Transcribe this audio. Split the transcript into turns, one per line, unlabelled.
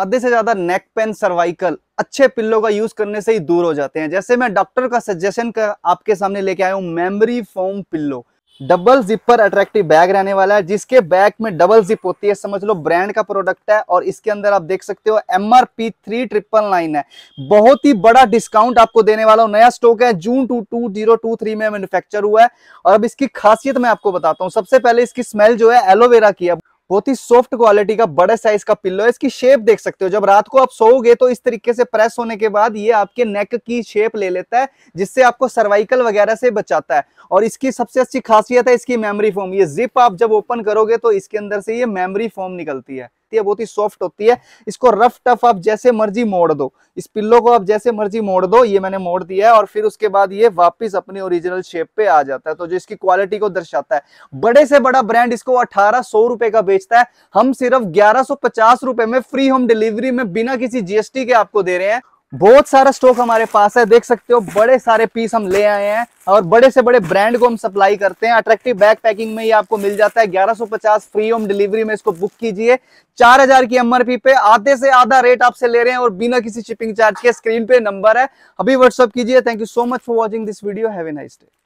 आधे से ज्यादा नेक पेन सर्वाइकल अच्छे पिल्लों का यूज करने से ही दूर हो जाते हैं जैसे मैं डॉक्टर का सजेशन का आपके सामने लेके आया हूँ memory foam pillow double zipper attractive bag रहने वाला है जिसके बैग में डबल जिप होती है समझ लो ब्रांड का प्रोडक्ट है और इसके अंदर आप देख सकते हो M R P three triple nine है बहुत ही बड़ा डिस्काउंट आपको देने वाला हूं नया स्टॉक है June two two zero two three में मैन्युफैक्चर हुआ है और अब इसकी खासियत मैं आपको बताता हूँ सबसे पहले इसकी स्मेल जो है एलोवेरा की है बहुत ही सॉफ्ट क्वालिटी का बड़े साइज का पिल्लो है इसकी शेप देख सकते हो जब रात को आप सोओगे तो इस तरीके से प्रेस होने के बाद ये आपके नेक की शेप ले लेता है जिससे आपको सर्वाइकल वगैरह से बचाता है और इसकी सबसे अच्छी खासियत है इसकी मेमोरी फोम ये जिप आप जब ओपन करोगे तो इसके अंदर से ये मेमोरी फोम निकलती है लगती है बहुत ही सॉफ्ट होती है इसको रफ टफ आप जैसे मर्जी मोड़ दो इस पिल्लो को आप जैसे मर्जी मोड़ दो ये मैंने मोड़ दिया है और फिर उसके बाद ये वापस अपने ओरिजिनल शेप पे आ जाता है तो जो इसकी क्वालिटी को दर्शाता है बड़े से बड़ा ब्रांड इसको अठारह रुपए का बेचता है हम सिर्फ ग्यारह रुपए में फ्री होम डिलीवरी में बिना किसी जीएसटी के आपको दे रहे हैं बहुत सारा स्टॉक हमारे पास है देख सकते हो बड़े सारे पीस हम ले आए हैं और बड़े से बड़े ब्रांड को हम सप्लाई करते हैं अट्रैक्टिव बैग पैकिंग में ये आपको मिल जाता है 1150 फ्री होम डिलीवरी में इसको बुक कीजिए 4000 की एमआरपी पे आधे से आधा रेट आपसे ले रहे हैं और बिना किसी शिपिंग चार्ज के स्क्रीन पे नंबर है अभी व्हाट्सअप कीजिए thank you so much for watching this video have nice day